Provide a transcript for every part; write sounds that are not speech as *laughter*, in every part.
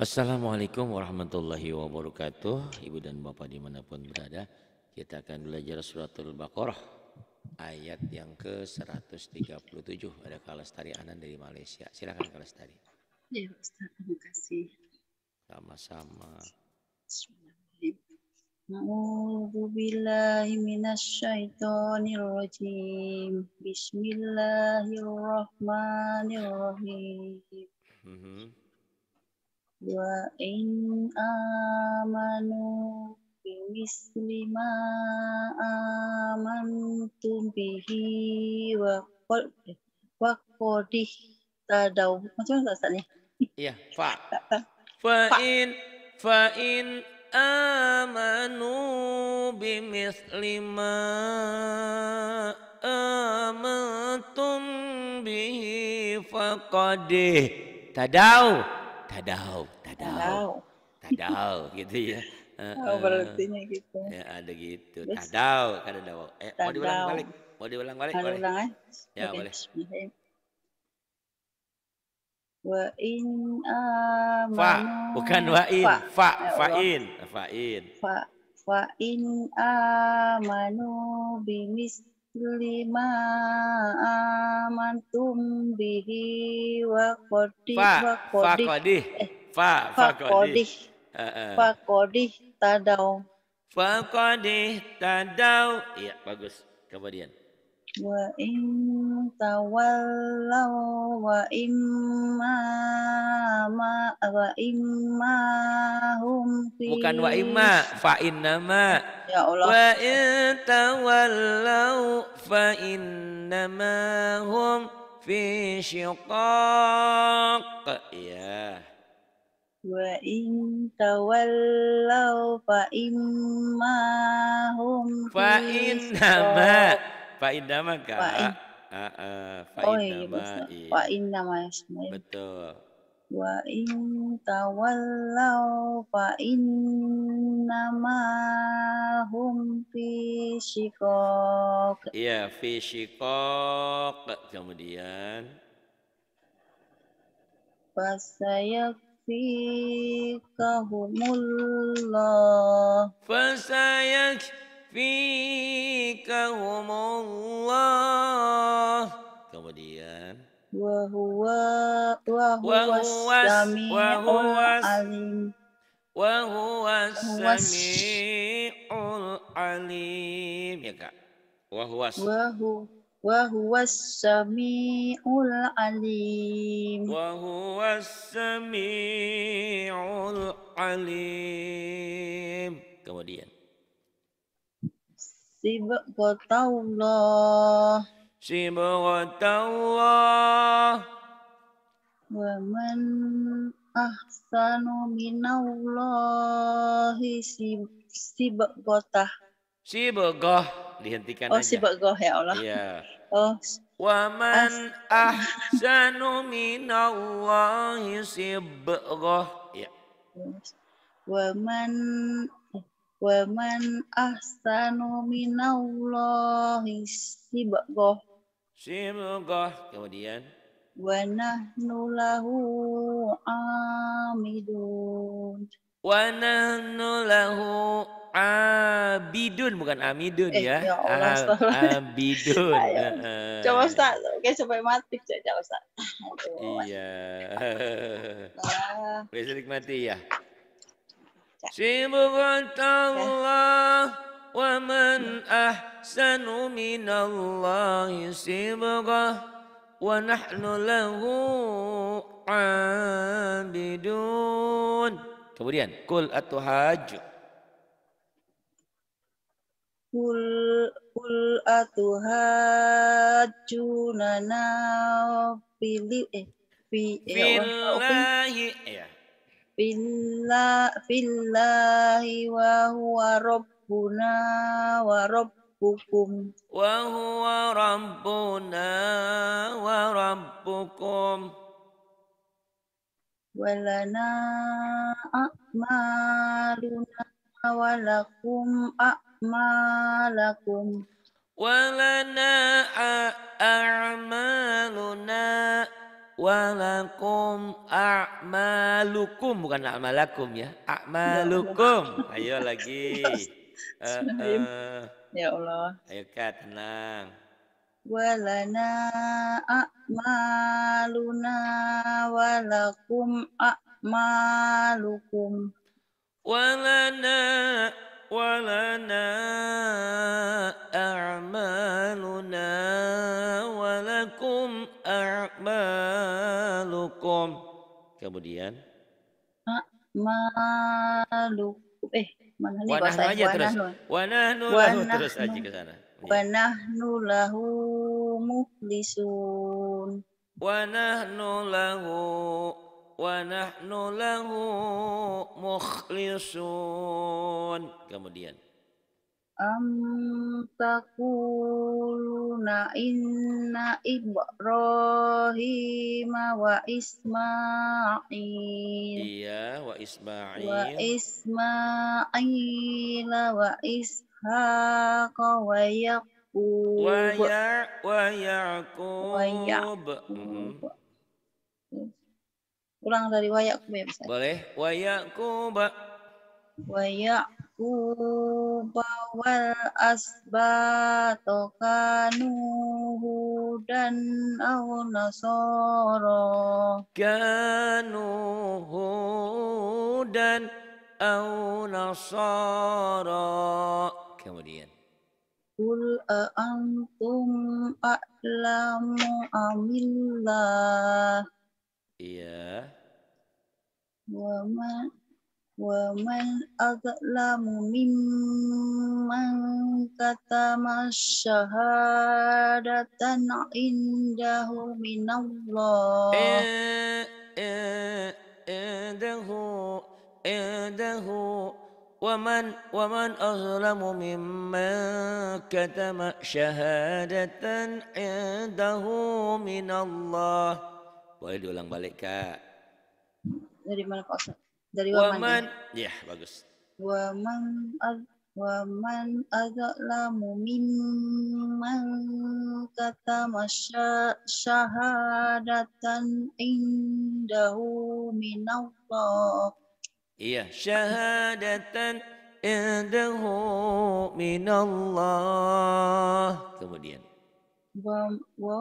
Assalamualaikum warahmatullahi wabarakatuh Ibu dan Bapak dimanapun berada Kita akan belajar suratul Baqarah Ayat yang ke 137 Ada Kalestari Anan dari Malaysia Silakan Kalestari Ya Ustaz, terima kasih Sama-sama A'udzu billahi minasyaitonir rajim Bismillahirrahmanirrahim Wa in amanu bimisli ma amantum bihi wa qad wa qadih tadau. macam mana Ustaz Iya, fa. Fa in fa in amanu bimisli ma amantum bihi faqadih tadau, tadau, tadau, tadau, *laughs* gitu ya. Oh, berartinya gitu. Ya, ada gitu. Tadau, kada dau. Eh, mau diulang balik. Mau diulang balik, boleh. Ulang, eh? Ya, okay. boleh. Wa in amanu. Fa, bukan wa in, fa, fa, eh, fa in, fa in. Fa, fa in amanu bimis lima amantum bihi wa qadih fa, wa kodi fa qadih fa tadau fa kodi tadau iya bagus kemudian wa in tawallaw wa imma ma wa imma hum fi Bukan wa imma fa innama Ya Allah wa in tawallaw fa innama hum fi syiqaq ya wa in tawallaw fa imma hum fa innama fa innama ka Heeh, fa Oh iya, innama i. Wa innama yasma'un. Betul. Wa in tawallaw fa innama hum fi shiqaq. Iya, fi shiqaq. Kemudian fasayak فيكهم الله فسيكفيكهم yakfikahumullah. Kemudian wa huwa wa huwa samiul alim. Wa huwa samiul alim. Ya Kak. Wa huwa wa huwa samiul alim. Wa huwa samiul alim. Kemudian Sibghatallah Sibghatallah Wa man ahsanu minallahi Sibghatah Sibghah dihentikan oh, aja. Oh, Sibghah ya Allah. Iya. Oh, Wa man ahsanu minallahi sibghah. Ya. Wa man wa man ahsanu minallahi sibghah sibghah kemudian wa nahnu lahu amidun wa nahnu lahu abidun bukan amidun eh, ya, ya Allah, Ab abidun *laughs* Ayo. coba Ustaz oke sampai mati coba Ustaz iya bisa *laughs* *laughs* nikmati ya Sibghat Allah wa man hmm. ahsanu min Allah sibghah wa nahnu lahu abidun. Kemudian kul atuhaju. Kul kul atuhajunana fili eh fi, eh, Billahi eh, ya fillahi wa huwa rabbuna wa rabbukum wa huwa rabbuna wa rabbukum walana a'maluna walakum a'malakum walana a'maluna walakum a'malukum bukan a'malakum ya a'malukum ayo lagi uh, uh. ya Allah ayo *laughs* eh, eh, eh. ya kat tenang walana a'maluna walakum a'malukum walana ولنا أعمالنا ولكم أعمالكم kemudian malu eh mana nih bahasa aja terus wanahnu lahu terus aja ke sana wanahnu lahu mukhlisun wanahnu lahu ونحن lahu مخلصون kemudian Am takuluna inna Ibrahim wa Ismail Iya wa Ismail wa Ismail wa Ishaq wa Yaqub wa ya wa Yaqub wa Yaqub mm-hmm. Ulang dari wayakku ya bisa. Boleh. Wayakuba. wayakku wal asbato kanu hudan au nasoro. Kanu hudan au nasoro. Kemudian. Kul antum a'lamu amillah Iya. Waman waman azlamu mimman katama syahadatan indahu minallah. Eh, eh, indahu indahu ومن ومن أظلم ممن كتم شهادة عنده من الله Boleh diulang balik, Kak. Dari mana Pak Ustaz? Dari waman. Ya? waman. Ya, yeah, bagus. Waman waman adzalamu mimman kata syahadatan indahu minallah. Iya, syahadatan indahu minallah. Kemudian. Wa, wa,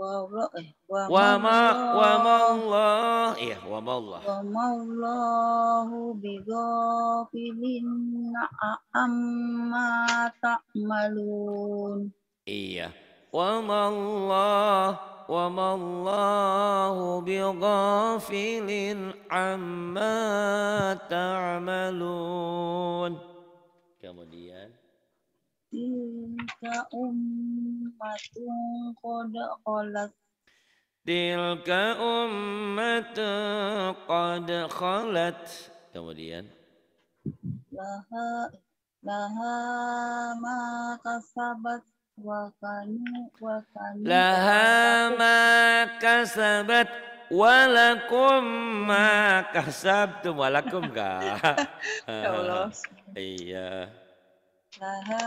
wa eh, ma wa Allah iya wa Allah wa Allahu bi ghafilin amma ta'malun iya wa Allah wa Allahu bi ghafilin amma ta'malun kemudian tilka ummatun qad khalat tilka ummatun qad khalat kemudian laha laha ma kasabat wa kanu wa kanu laha ma kasabat walakum ma kasabtum walakum ka. *laughs* ya Allah. *laughs* Iya laha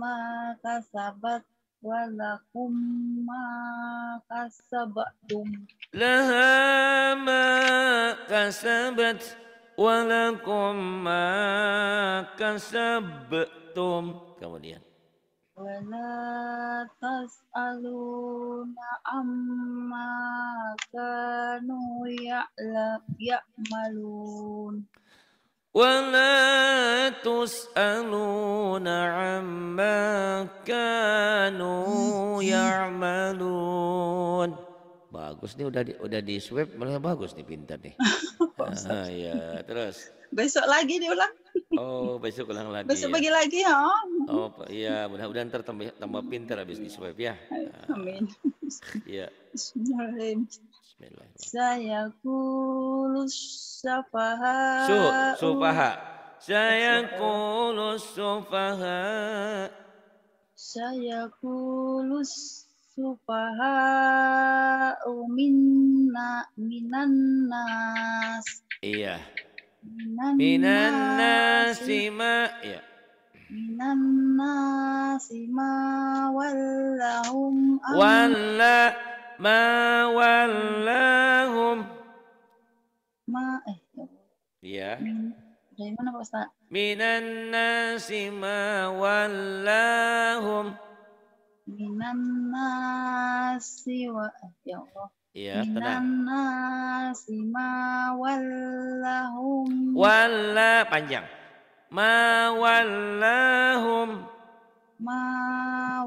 ma kasabat walakum ma kasabatum laha ma kasabat walakum ma kasabatum kemudian wala tas'aluna amma kanu ya'malun ya ولا تسألون عما كانوا يعملون bagus nih udah di, udah di swab malah bagus nih pintar nih *laughs* ah, ya terus besok lagi diulang oh besok ulang lagi besok ya. lagi ya oh iya mudah-mudahan tertambah tambah pintar habis di swab ya amin ya Bismillahirrahmanirrahim. Saya kulus sufaha. Saya kulus sufaha. Saya kulus minna minan nas. Iya. Minan, minan nasi ma. Ya. Minan nasi ma wallahum. Wallah ma wallahum ma eh ya iya dari mana Pak Ustaz minan nasi ma wallahum minan nasi wa eh, ya Allah Ya, tenang. ma wallahum. Walla panjang. Ma wallahum. Ma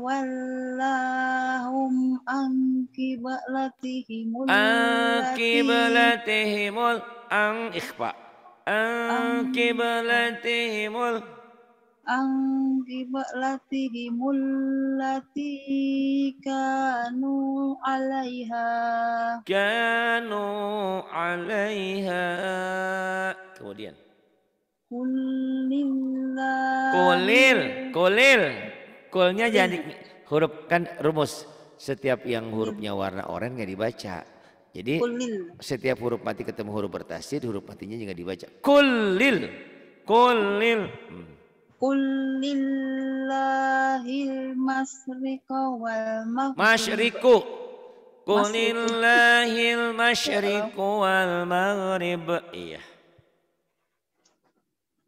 wallahum an qiblatihimul qiblatihimul ang ikhfa ang qiblatihimul ang qiblatihimul lati kanu alaiha kanu alaiha kemudian kulillah kulil kulil kulnya jadi huruf kan rumus setiap yang hurufnya warna oranye nggak dibaca. Jadi kulil. setiap huruf mati ketemu huruf bertasid huruf matinya juga dibaca. Kulil. Kulil. Hmm. Kulillahil masriku wal maghrib. Kulillahil masriku wal maghrib. Iya.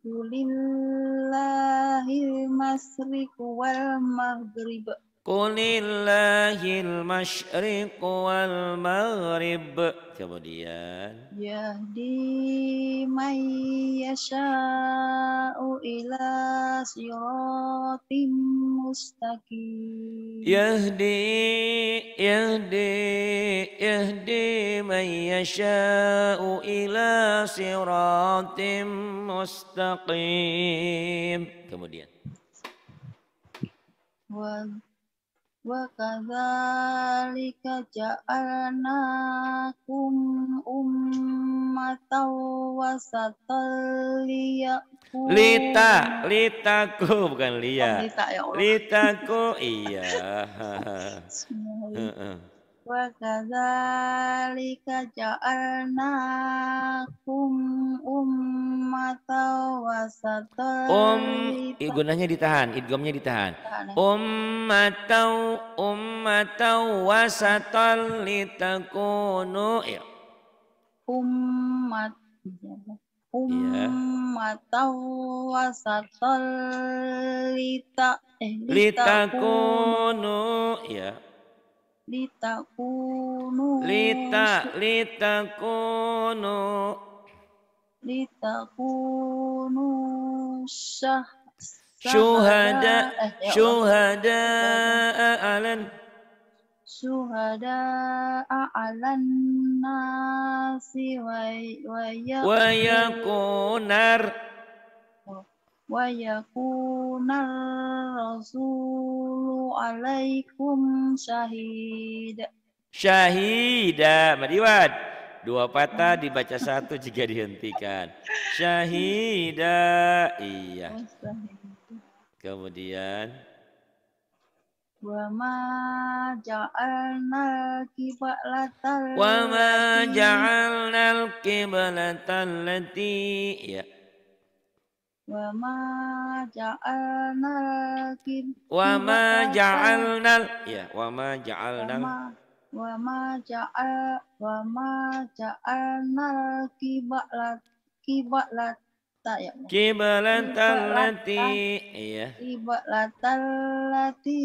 Kulillahil masriku wal maghrib. قل masyriq wal maghrib. kemudian yahdi may yasha'u ila siratim mustaqim yahdi yahdi yahdi may yasha'u ila siratim mustaqim kemudian One. وَكَذَلِكَ جَعَلْنَاكُمْ أُمَّةً وَسَطًا لِيَأْكُمْ Lita, Litaku, bukan Lia. Oh, Lita, ya Allah. Litaku, iya. *laughs* وكذلك جعلناكم أمة وسطا Um, gunanya ditahan idgomnya ditahan ya. ummatan ummatan wasatan litakunu ya ummat iya. ummatan wasatan lita eh, litakunu ya Lita kunu, lita lita kunu, lita kunu sah, shuhada syuhada alan syuhada alan nasi wa waya kunar wa yakunar rasulu alaikum syahida syahida Madiwan dua patah dibaca satu jika dihentikan syahida iya kemudian wa ma ja'alna qiblatal wa ma ja'alna al lati. ya Wama ja'alnal kim. Wama ja'alnal. Ya, wama ja'alnal. Wama ja'al wama ja'alnal kiblat kiblat tak ya. Kiblat allati iya. Kiblat allati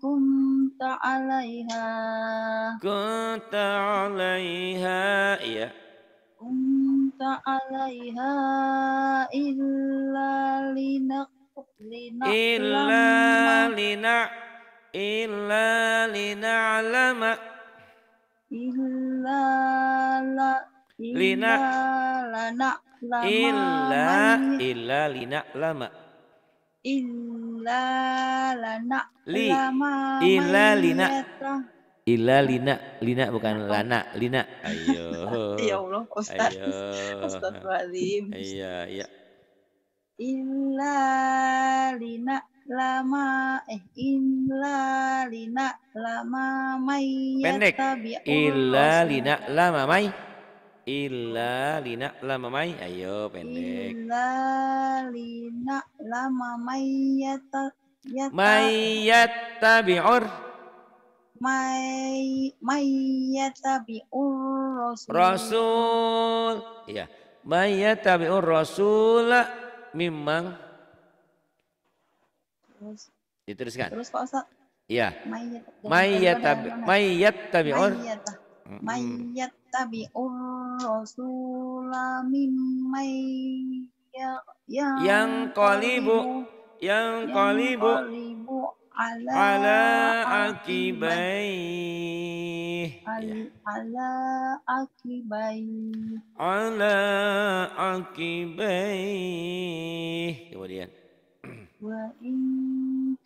kum taalaiha, kum taalaiha, iya salata alaiha illa lina linak illa lina illa lina alama illa la linak lana illa illa lina lama illa lana lama illa lina Ila lina lina bukan oh. lana lina. Ayo. *laughs* ya Allah Ustaz. Ayo. Ustaz *laughs* Walim. Iya iya. Ila lina lama eh illa lina lama mai pendek illa lina lama mai illa lina lama ya mai ayo pendek illa lina lama mai yata yata mai yata bi'ur mayyatabi'ur rasul. Rasul. Iya. Mayyatabi'ur rasul mimang Terus. Diteruskan. Terus Pak Ustaz. Iya. Mayyatabi'ur mayyatabi'ur mayyatabi'ur rasul mimmay ya yang qalibu yang qalibu ala ala akibai ala akibai ala akibai kemudian *clears throat* wa in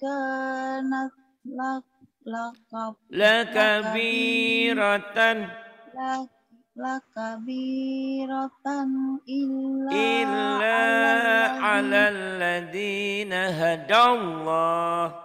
nak lak lakab lakabiratan lak lakabiratan illa illa ala alladziina hadallah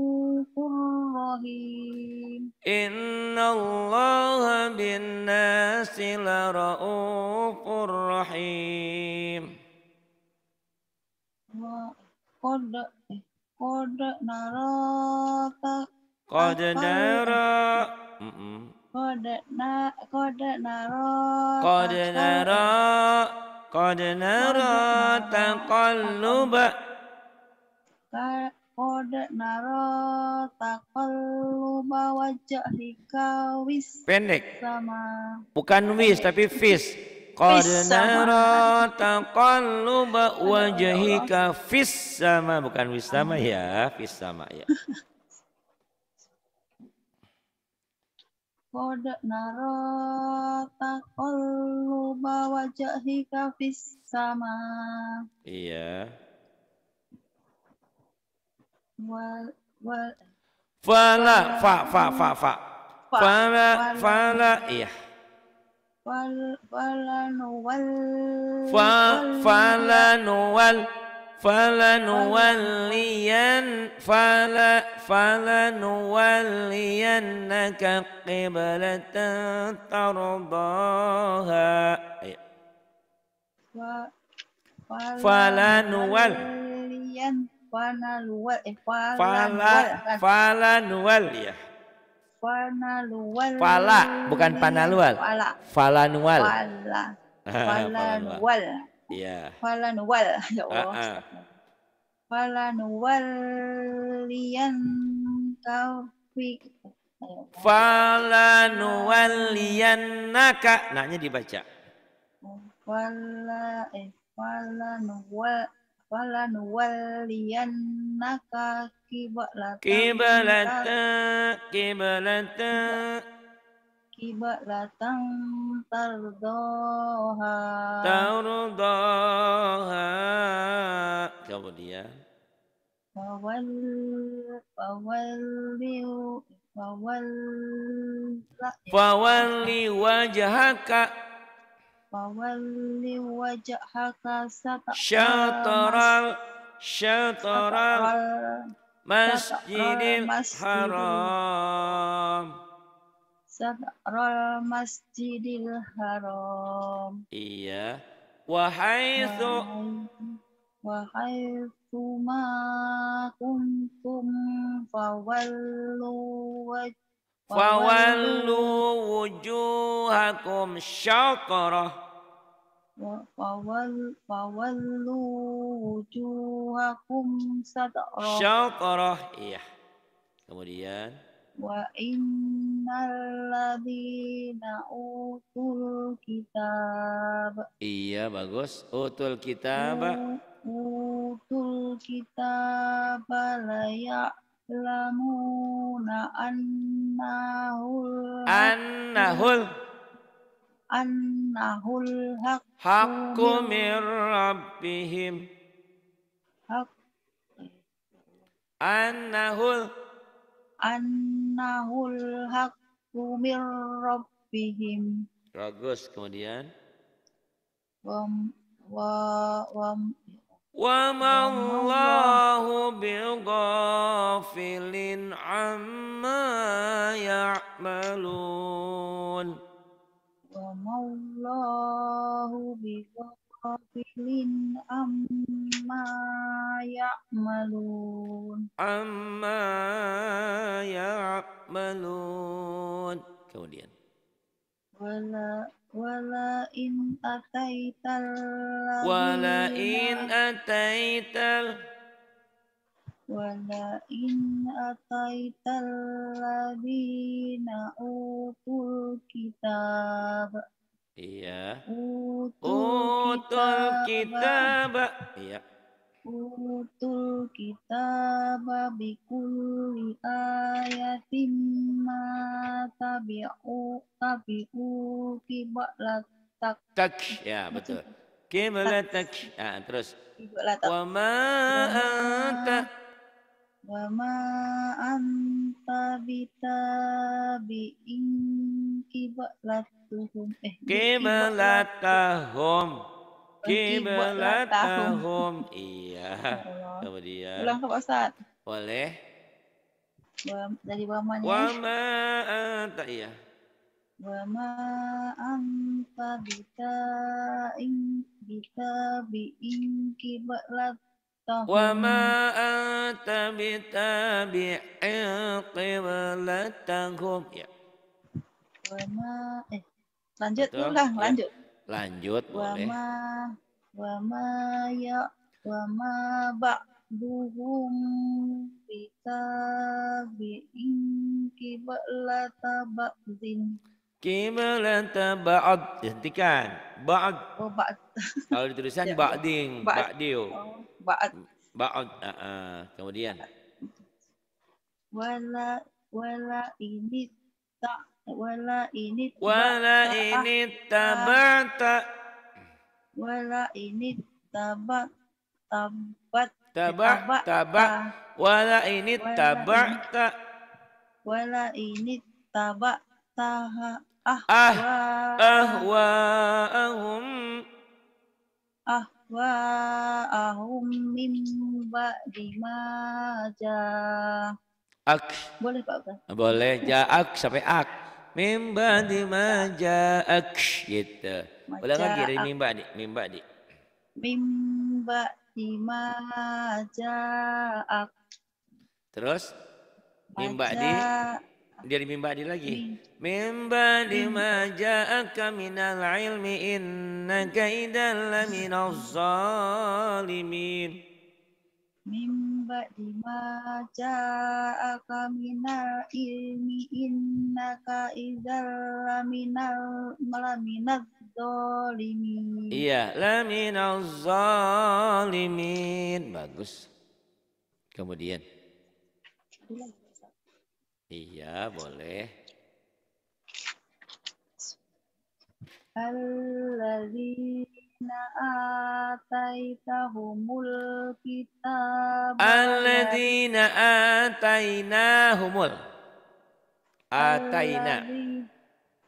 رحيم إن الله بالناس لرؤوف رحيم قد قد نراك قد نرى قد نرى قد نرى قد نرى قد نرى تقلب Qad nara taqalluba wajhika wis Pendek. Sama. Bukan wis tapi fis. Qad nara taqalluba ya wajhika fis sama bukan wis sama ya, fis sama ya. *laughs* Qad nara taqalluba wajhika fis sama. Iya. فلا فا فا فا فا فلا فلا إيه فلنول فلنول فلنولين فل فلنولينك قبلة ترضاها فلنول Fala, eh fala nual ya fanaluwal fala bukan panalual fala pala fala nual ya nual ya Allah Fala lian taufik naka. nanya dibaca fala eh nual falan waliyannaka kiblatan kiblatan kiblatan kiblatan tardoha tardoha kemudian Wawal, wawal, wawal, wawal, wajahaka Wawalli wajhaka syatral syatral masjidil haram Satrul masjidil haram Iya Wahai tu Wahai tu ma kuntum fawallu wajhaka Fawallu wujuhakum syakarah. Fawallu wujuhakum sadrah. Syakarah, iya. Kemudian. Wa ladhina utul kitab. Iya, bagus. Utul kitab. Utul kitab layak ya'lamuna annahul annahul annahul haq haqqu mir rabbihim haq annahul annahul haqqu mir rabbihim bagus kemudian wa wa wa وما الله بغافل عما يعملون وما الله بغافل عما يعملون عما يعملون kemudian ولا wala in ataital wala in ataital wala in ataital ladina utul kitab iya utul kitab iya utul kitaba bikulli ayatin ma tabi'u tabi'u kiblat tak ya betul tak ya terus wama wa ma anta wa ma anta bitabi'in kiblatuhum eh kiblatuhum kiblatahum. *laughs* Iya. Kemudian. Ulang ke Ustaz. Boleh. Dari wamanya. Wama anta iya. Wama anta bita in bita bi in kiblat وما أنت بتابع قبلتهم iya. Wama eh lanjut ulang iya. lanjut Lanjut wa boleh. Ma, wa ma ya wa ma ba'duhum bitabi'in kiblata ba'din. Kiblata ba'd. Hentikan. Ba'd. Oh, ba'd. Kalau ditulisan *laughs* ya, ba'din, Oh, Ba'd. Ba'd. Uh, uh. Kemudian. Wala wala ini tak wala ini wala ini tabata wala ini tabat tabat tabat tabat wala ini tabata wala ini tabat taha ah ahum ah wah ahum mimba dimaja ak boleh Pak boleh ja ak sampai ak mimba di maja'ak gitu. Ulang lagi dari mimba di, mimba di. Mimba di ak. Terus mimba di dari mimba di lagi. Mimba di maja'aka minal ilmi innaka idan laminaz zalimin mimba dima ja'aka minal ilmi ka idzal minal malaminaz zalimin iya laminal zalimin bagus kemudian iya boleh Alladzi آتيتهم الكتاب الذين آتيناهم آتينا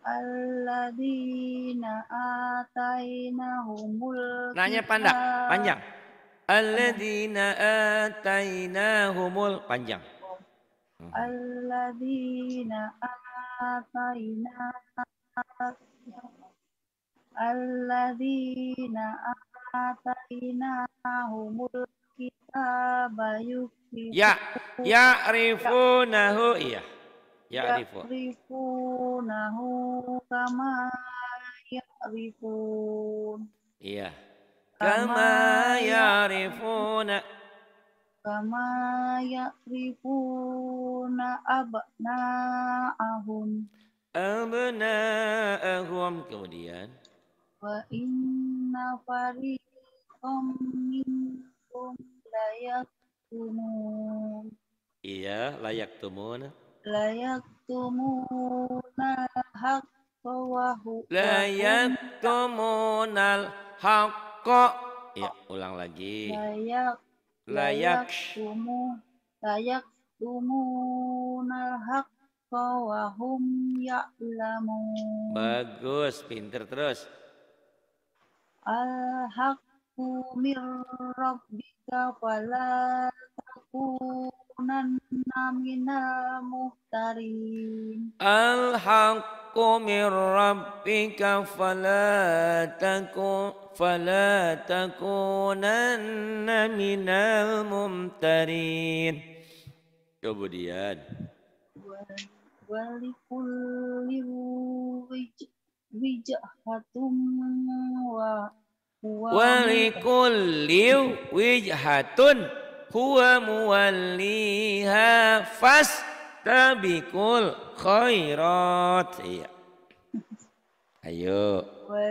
الذين آتيناهم الكتاب Nanya panjang, panjang. Alladzina atainahumul panjang. Alladzina atainahumul alladzina atainahumul kitaba ya ya rifunahu ya rifunahu kama ya rifun iya kama ya rifuna kama ya abna'ahum abna'ahum kemudian wa inna fariqam minkum layak tumun iya layak tumun layak tumun hak layak tumunal hakko ya ulang lagi layak layak tumun layak tumunal hak wahum ya'lamun bagus pinter terus al-haqqu min rabbika fala takunanna minal muhtarin al-haqqu min rabbika fala takun فلا takunanna minal muhtarin kemudian walikulli Wijahatun wa wijhatun huwa muwalliha fas tabikul khairat iya ayo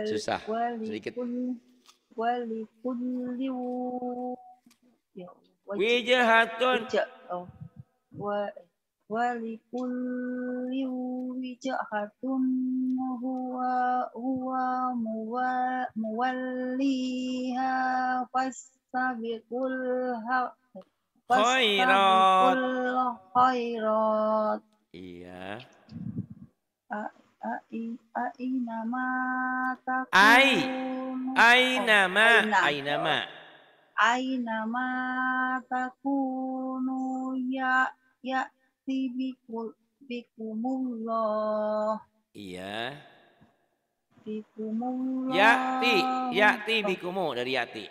susah wali sedikit Walikulliu. Ya wijhatun liu oh, walikulli wijhatun huwa huwa muwalliha fastabiqul khairat khairat iya Ainama Ai Ainama eh, Ainama Ainama takunu ya ya bikumullah. Iya. Bikumullah. Ya'ti, ya'ti bikumu dari ya'ti.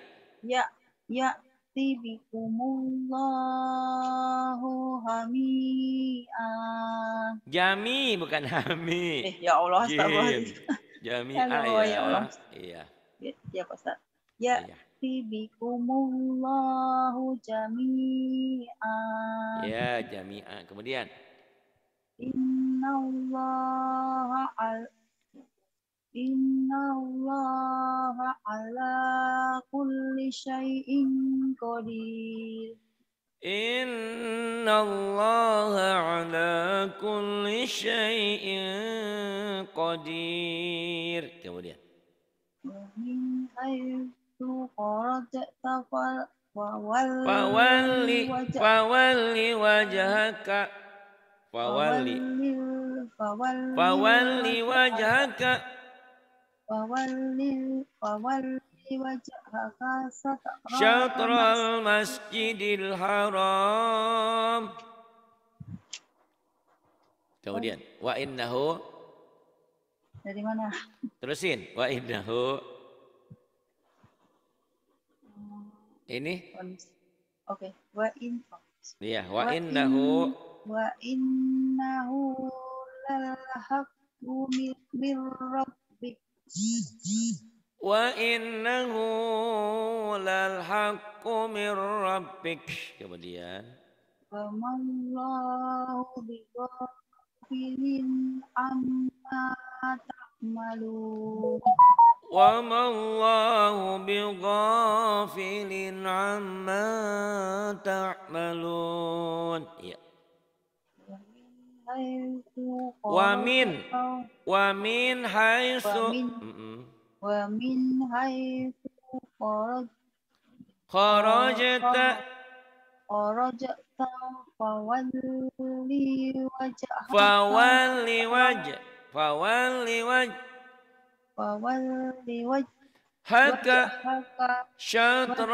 Ya, ya'ti bikumullahu hamia. Jami bukan hami. Eh, ya Allah, astagfirullah. Jami, ya, ya Allah. Iya. Ya, ya Pak Ustaz. Ya. Iya ya'ti bikumullahu jami'a. Ya, jami'a. Kemudian. Inna allaha al Inna Allah ala kulli syai'in qadir. Inna Allah ala kulli syai'in qadir. Kemudian. Min tu fawalli fawalli wajhaka fawalli fawalli wajhaka fawalli fawalli wajhaka syatral masjidil haram kemudian wa innahu dari mana terusin wa innahu Ini? Oke. Wa in. Iya. Wa innahu. Wa innahu lalhaqqu min rabbik. Wa innahu lalhaqqu min rabbik. Kemudian. Wa mallahu bighafilin amma ta'malun. وما الله بغافل عما تعملون وَمِنْ ومن ومن حيث ومن حيث خرج خرجت خرجت فولي وجهك فولي وولي حتى شطر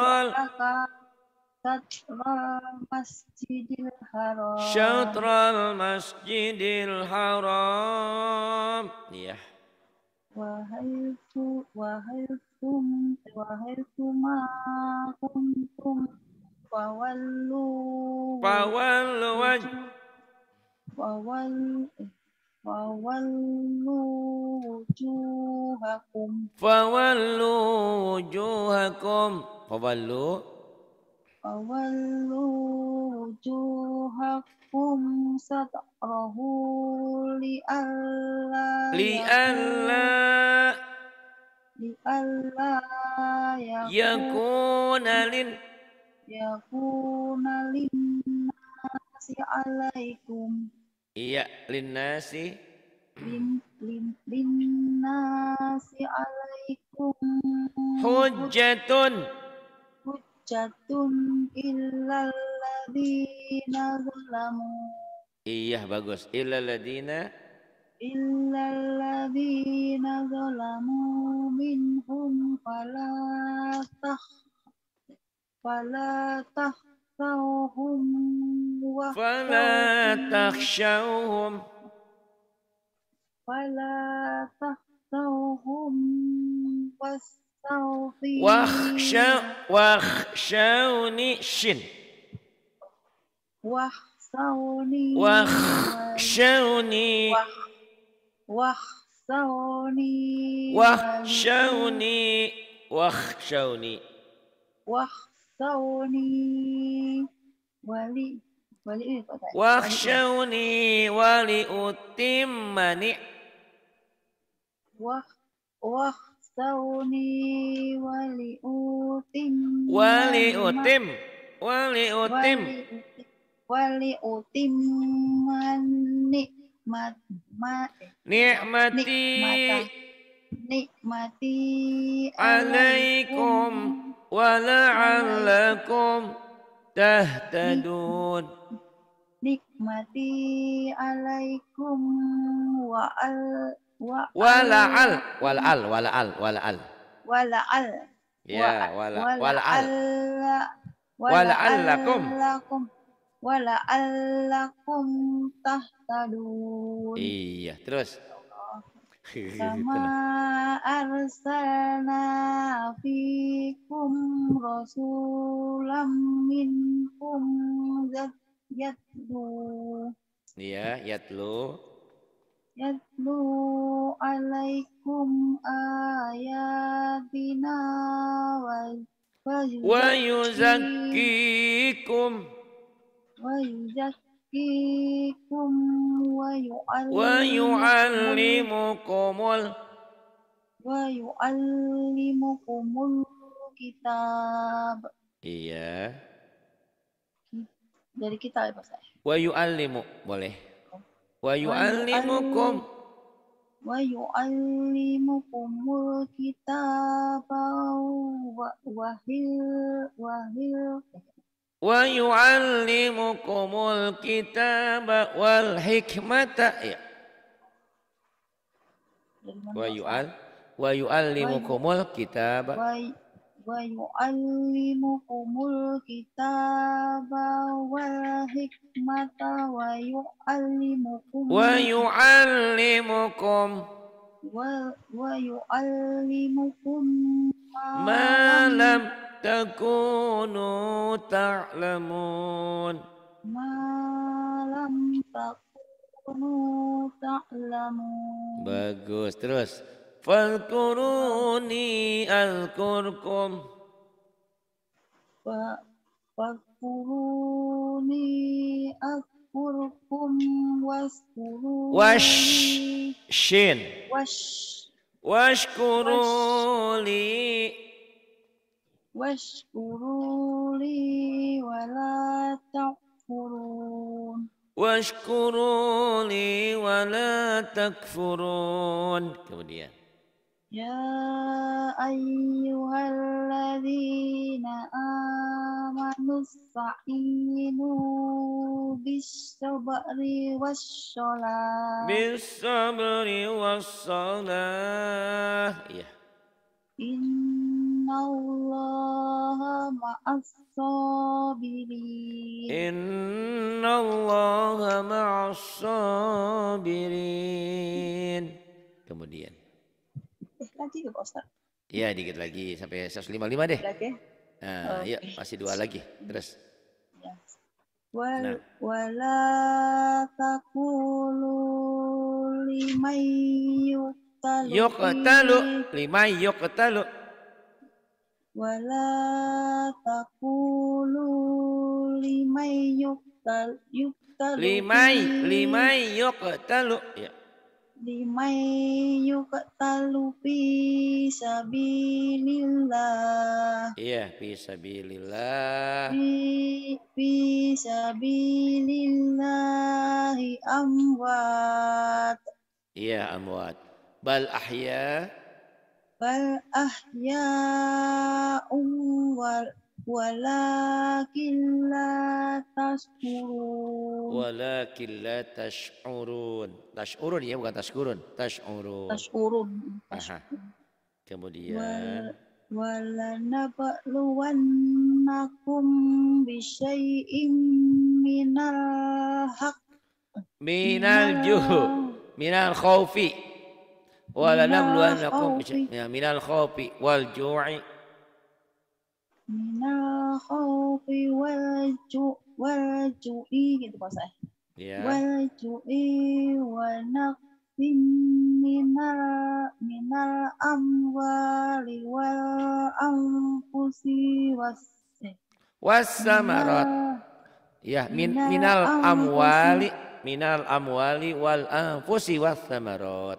المسجد الحرام شطر المسجد الحرام yeah. وهلت وهلتم وهلتما كنتم فولوا فولوا وجه وولوا Fawallu wujuhakum Fawallu Fawallu wujuhakum Satrahu Allah. Li'alla Allah Yakuna lin Yakuna Iya, linnasi. Lin, lin, linnasi alaikum. Hujjatun. Hujjatun illalladina zalamu. Iya, bagus. Illalladina. Illalladina zalamu minhum falatah. Falatah. تخشوهم فلا تخشوهم فلا تخشوهم واخشى واخشوني شن واخشوني واخشوني واخشوني واخشوني واخشوني واخ Wahsani wali wali ini Wahsani wali wali ultim wali ultim wali ultim wali ultimani mati nikmati nikmati alaikum ولعلكم تهتدون نقمتي عليكم وَأَلْ ولعل ولعل ولعل ولعل ولعل يا ولعل ولعلكم ولعلكم تهتدون iya إيه، terus كما أرسلنا فيكم رسولا منكم يتلو يا يتلو يتلو عليكم آياتنا ويزكيكم ويزكيكم يزكيكم ويعلمكم ويعلمكم ال... الكتاب Iya. Dari kita ya Pak Wa yu'allimu boleh. Wa yu'allimukum wa yu'allimukumul kitab wa wahil wahil ويعلمكم الكتاب والحكمة ويعل ويعلمكم الكتاب ويعلمكم الكتاب والحكمة ويعلمكم ويعلمكم ويعلمكم ما لم takunu ta'lamun ma lam takunu ta'lamun bagus terus fadkuruni azkurkum fadkuruni wash shin wash washkuruni واشكروا لي ولا تكفرون واشكروا لي ولا تكفرون kemudian يا أيها الذين آمنوا استعينوا بالصبر والصلاة بالصبر والصلاة yeah. Inna Allah ma'as-sabirin. Inna Allah maas Kemudian. Eh, lagi ke Pak Iya, dikit lagi sampai 155 deh. Lagi. Nah, iya, okay. masih dua lagi. Terus. Ya. Wal nah. wala taqulu yuqtalu lima yuqtalu wala taqulu lima, yuqtal yuqtalu lima limay yuqtalu ya limay yuqtalu fi sabilillah iya fi sabilillah fi, fi sabilillah amwat iya amwat bal ahya bal ahya wal walakin la tashkurun walakin la tashurun tashurun ya bukan tashkurun tashurun tashurun aha kemudian wal, walanabluwannakum bisyai'in minal haq minal juhu minal khawfi minal ya, wal ju'i minal khawfi wal ju'i wal ju'i gitu Pak saya. Yeah. ju'i wa naqsin minal, minal amwali wal anfusi was Wasamarat. Ya, min, minal amwali, minal amwali wal anfusi wasamarat.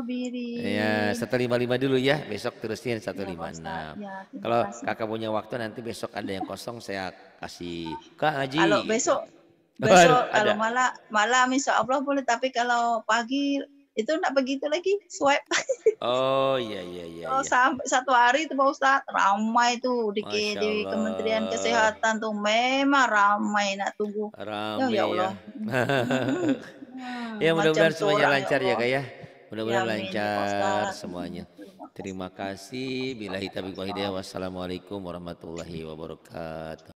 Iya, satu Iya, lima dulu ya. Besok terusin iya, satu lima enam ya, Kalau kakak punya waktu nanti besok ada yang kosong saya kasih kak Haji. Kalau besok besok kalau malam malam insya Allah boleh tapi kalau pagi itu enggak begitu lagi swipe. *laughs* Oh iya iya iya. Oh, iya. sampai satu hari itu Pak Ustaz ramai tuh di, di Kementerian Kesehatan tuh memang ramai nak tunggu. Ya, ya ramai *laughs* ya Allah. ya, mudah-mudahan semuanya lancar ya, ya Kak ya. Mudah-mudahan ya lancar semuanya. Terima kasih. Bila hitabik hidayah. Wassalamualaikum warahmatullahi wabarakatuh.